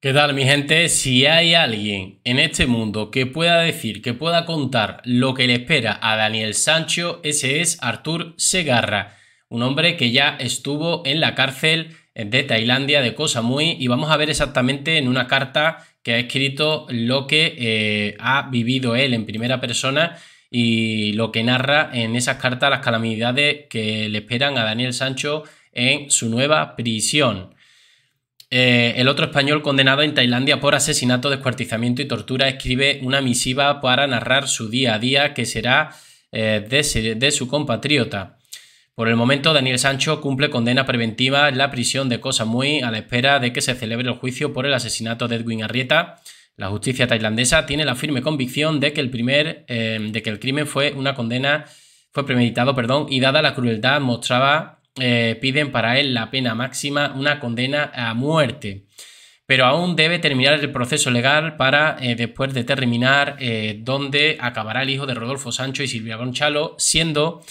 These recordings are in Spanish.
¿Qué tal mi gente? Si hay alguien en este mundo que pueda decir, que pueda contar lo que le espera a Daniel Sancho, ese es Artur Segarra, un hombre que ya estuvo en la cárcel de Tailandia de Koh Samui y vamos a ver exactamente en una carta que ha escrito lo que eh, ha vivido él en primera persona y lo que narra en esas cartas las calamidades que le esperan a Daniel Sancho en su nueva prisión. Eh, el otro español condenado en Tailandia por asesinato, descuartizamiento y tortura escribe una misiva para narrar su día a día que será eh, de, su compatriota. Por el momento, Daniel Sancho cumple condena preventiva en la prisión de cosa muy a la espera de que se celebre el juicio por el asesinato de Edwin Arrieta. La justicia tailandesa tiene la firme convicción de que el, primer, eh, de que el crimen fue una condena, fue premeditado, perdón, y dada la crueldad mostraba eh, piden para él la pena máxima, una condena a muerte. Pero aún debe terminar el proceso legal para eh, después determinar eh, dónde acabará el hijo de Rodolfo Sancho y Silvia Gonchalo, siendo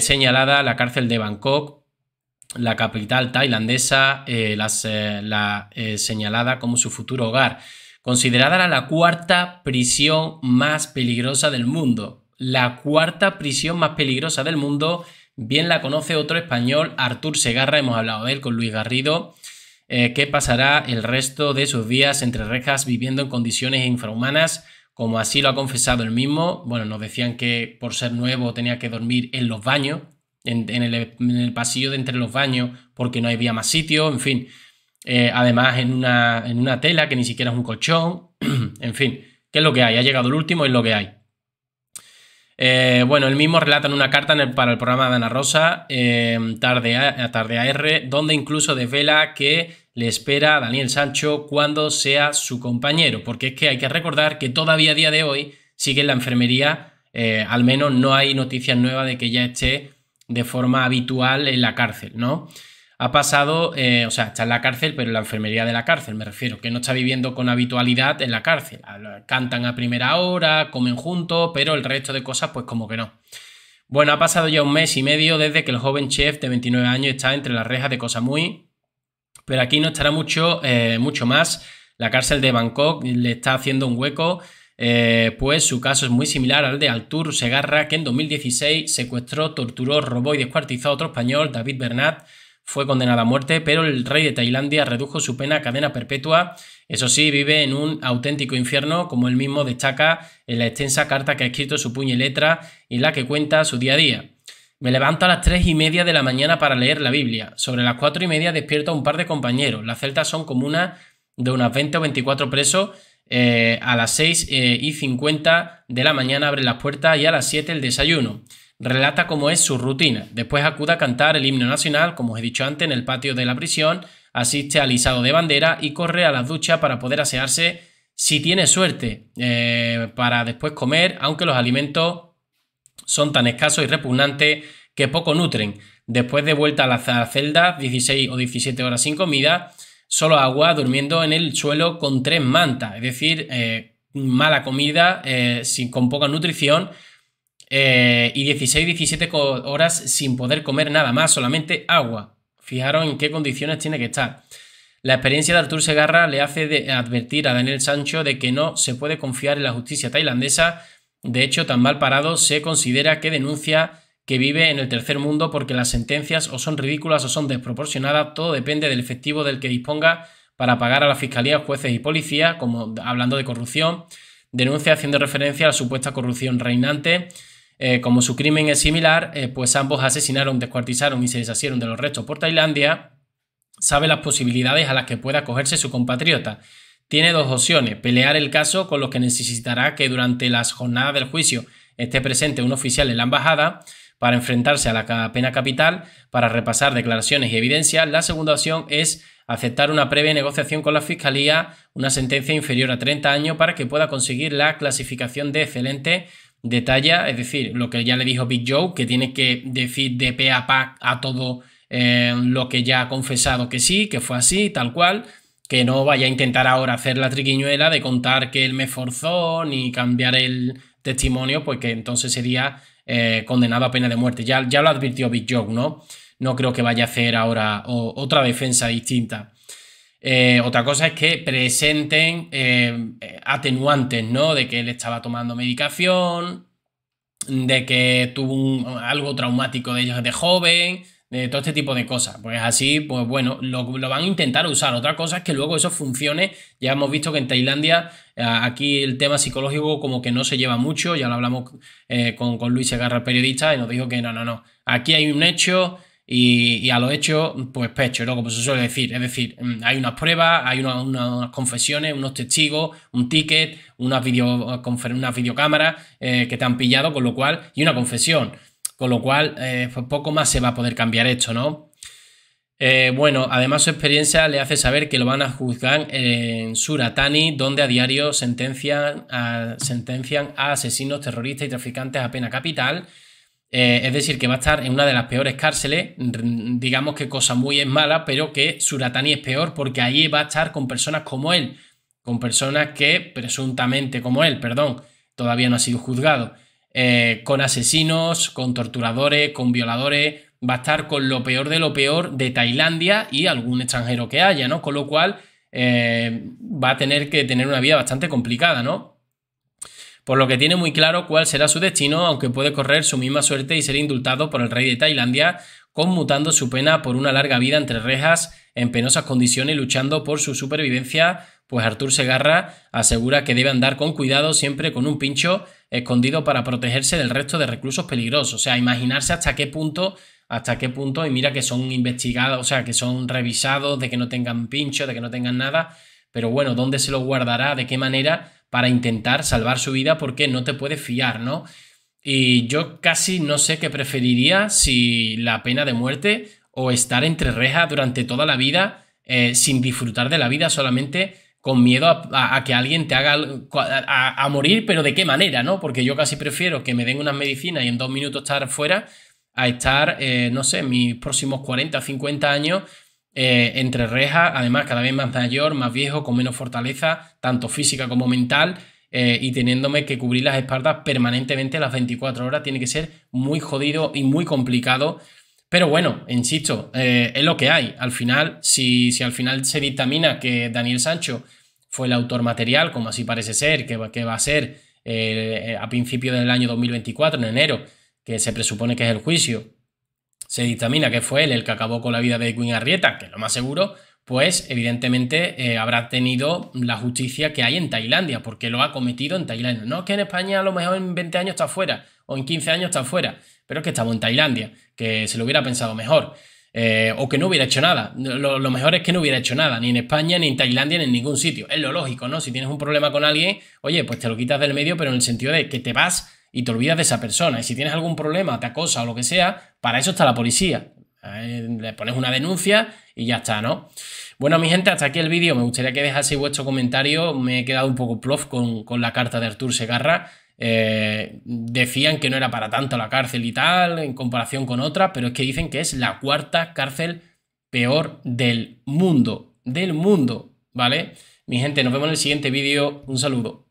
señalada la cárcel de Bangkok, la capital tailandesa, la señalada como su futuro hogar. Considerada la cuarta prisión más peligrosa del mundo. La cuarta prisión más peligrosa del mundo bien la conoce otro español, Artur Segarra, hemos hablado de él con Luis Garrido, eh, que pasará el resto de sus días entre rejas viviendo en condiciones infrahumanas, como así lo ha confesado él mismo. Bueno, nos decían que por ser nuevo tenía que dormir en los baños, en, el, pasillo de entre los baños, porque no había más sitio, en fin. Eh, además, en una, en una tela que ni siquiera es un colchón, en fin, ¿Qué es lo que hay, ha llegado el último, es lo que hay. Eh, bueno, el mismo relata en una carta para el programa de Ana Rosa, eh, tarde, a, tarde AR, donde incluso desvela que le espera a Daniel Sancho cuando sea su compañero, porque es que hay que recordar que todavía a día de hoy sigue en la enfermería, eh, al menos no hay noticias nuevas de que ya esté de forma habitual en la cárcel, ¿no? ha pasado, eh, o sea, está en la cárcel, pero en la enfermería de la cárcel, me refiero, que no está viviendo con habitualidad en la cárcel. Cantan a primera hora, comen juntos, pero el resto de cosas, pues como que no. Bueno, ha pasado ya un mes y medio desde que el joven chef de 29 años está entre las rejas de muy... pero aquí no estará mucho, eh, mucho más. La cárcel de Bangkok le está haciendo un hueco. Eh, pues su caso es muy similar al de Altur Segarra, que en 2016 secuestró, torturó, robó y descuartizó a otro español, David Bernat, fue condenada a muerte, pero el rey de Tailandia redujo su pena a cadena perpetua. Eso sí, vive en un auténtico infierno, como él mismo destaca en la extensa carta que ha escrito su puño y letra y la que cuenta su día a día. Me levanto a las tres y media de la mañana para leer la Biblia. Sobre las cuatro y media despierto a un par de compañeros. Las celtas son comunas de unas 20 o 24 presos. Eh, a las seis eh, y 50 de la mañana abren las puertas y a las 7 el desayuno relata cómo es su rutina. Después acude a cantar el himno nacional, como os he dicho antes, en el patio de la prisión, asiste al izado de bandera y corre a la ducha para poder asearse si tiene suerte, eh, para después comer, aunque los alimentos son tan escasos y repugnantes que poco nutren. Después de vuelta a la celda, 16 o 17 horas sin comida, solo agua, durmiendo en el suelo con tres mantas, es decir, eh, mala comida, eh, sin, con poca nutrición eh, y 16, 17 horas sin poder comer nada más, solamente agua. Fijaros en qué condiciones tiene que estar. La experiencia de Artur Segarra le hace advertir a Daniel Sancho de que no se puede confiar en la justicia tailandesa. De hecho, tan mal parado se considera que denuncia que vive en el tercer mundo porque las sentencias o son ridículas o son desproporcionadas, todo depende del efectivo del que disponga para pagar a la fiscalía, jueces y policía, como hablando de corrupción, denuncia haciendo referencia a la supuesta corrupción reinante, eh, como su crimen es similar, eh, pues ambos asesinaron, descuartizaron y se deshacieron de los restos por Tailandia, sabe las posibilidades a las que puede acogerse su compatriota. Tiene dos opciones, pelear el caso con lo que necesitará que durante las jornadas del juicio esté presente un oficial en la embajada para enfrentarse a la pena capital, para repasar declaraciones y evidencias. La segunda opción es aceptar una previa negociación con la Fiscalía, una sentencia inferior a 30 años para que pueda conseguir la clasificación de excelente detalla, es decir, lo que ya le dijo Big Joe, que tiene que decir de pe a pa a todo eh, lo que ya ha confesado que sí, que fue así, tal cual, que no vaya a intentar ahora hacer la triquiñuela de contar que él me forzó ni cambiar el testimonio, porque pues entonces sería eh, condenado a pena de muerte. Ya, ya lo advirtió Big Joe, ¿no? No creo que vaya a hacer ahora otra defensa distinta. Eh, otra cosa es que presenten eh, eh, atenuantes, ¿no? De que él estaba tomando medicación, de que tuvo algo traumático de ellos de joven, de todo este tipo de cosas. Pues así, pues bueno, lo, van a intentar usar. Otra cosa es que luego eso funcione. Ya hemos visto que en Tailandia aquí el tema psicológico como que no se lleva mucho. Ya lo hablamos con, con Luis Segarra, el periodista, y nos dijo que no, no, no. Aquí hay un hecho y, a lo hecho, pues pecho, ¿no? Como se suele decir. Es decir, mm, hay unas pruebas, hay unas confesiones, unos testigos, un ticket, unas, una videocámaras eh, que te han pillado, con lo cual, y una confesión. Con lo cual, eh, pues poco más se va a poder cambiar esto, ¿no? Eh, bueno, además su experiencia le hace saber que lo van a juzgar en Suratani, donde a diario sentencian sentencian a asesinos, terroristas y traficantes a pena capital. Eh, es decir, que va a estar en una de las peores cárceles. Digamos que cosa muy es mala, pero que Suratani es peor porque ahí va a estar con personas como él, con personas que, presuntamente como él, perdón, todavía no ha sido juzgado, eh, con asesinos, con torturadores, con violadores, va a estar con lo peor de lo peor de Tailandia y algún extranjero que haya, ¿no? Con lo cual eh, va a tener que tener una vida bastante complicada, ¿no? por lo que tiene muy claro cuál será su destino, aunque puede correr su misma suerte y ser indultado por el rey de Tailandia, conmutando su pena por una larga vida entre rejas, en penosas condiciones y luchando por su supervivencia, pues Artur Segarra asegura que debe andar con cuidado siempre con un pincho escondido para protegerse del resto de reclusos peligrosos. O sea, imaginarse hasta qué punto, hasta qué punto, y mira que son investigados, o sea, que son revisados, de que no tengan pincho, de que no tengan nada, pero bueno, ¿dónde se lo guardará? ¿De qué manera? para intentar salvar su vida porque no te puedes fiar, ¿no? Y yo casi no sé qué preferiría si la pena de muerte o estar entre rejas durante toda la vida eh, sin disfrutar de la vida, solamente con miedo a, que alguien te haga a, morir, pero de qué manera, ¿no? Porque yo casi prefiero que me den unas medicinas y en dos minutos estar fuera a estar, eh, no sé, mis próximos 40, 50 años eh, entre rejas, además cada vez más mayor, más viejo, con menos fortaleza, tanto física como mental, eh, y teniéndome que cubrir las espaldas permanentemente las 24 horas, tiene que ser muy jodido y muy complicado. Pero bueno, insisto, eh, es lo que hay. Al final, si, al final se dictamina que Daniel Sancho fue el autor material, como así parece ser, que, que va a ser a principios del año 2024, en enero, que se presupone que es el juicio, se dictamina que fue él el que acabó con la vida de Queen Arrieta, que lo más seguro, pues evidentemente eh, habrá tenido la justicia que hay en Tailandia, porque lo ha cometido en Tailandia. No es que en España a lo mejor en 20 años está fuera, o en 15 años está fuera, pero es que estamos en Tailandia, que se lo hubiera pensado mejor. Eh, o que no hubiera hecho nada. Lo, mejor es que no hubiera hecho nada, ni en España, ni en Tailandia, ni en ningún sitio. Es lo lógico, ¿no? Si tienes un problema con alguien, oye, pues te lo quitas del medio, pero en el sentido de que te vas y te olvidas de esa persona. Y si tienes algún problema, te acosa o lo que sea, para eso está la policía. Eh, le pones una denuncia y ya está, ¿no? Bueno, mi gente, hasta aquí el vídeo. Me gustaría que dejaseis vuestro comentario. Me he quedado un poco plof con, la carta de Artur Segarra. Eh, decían que no era para tanto la cárcel y tal, en comparación con otras, pero es que dicen que es la cuarta cárcel peor del mundo. Del mundo, ¿vale? Mi gente, nos vemos en el siguiente vídeo. Un saludo.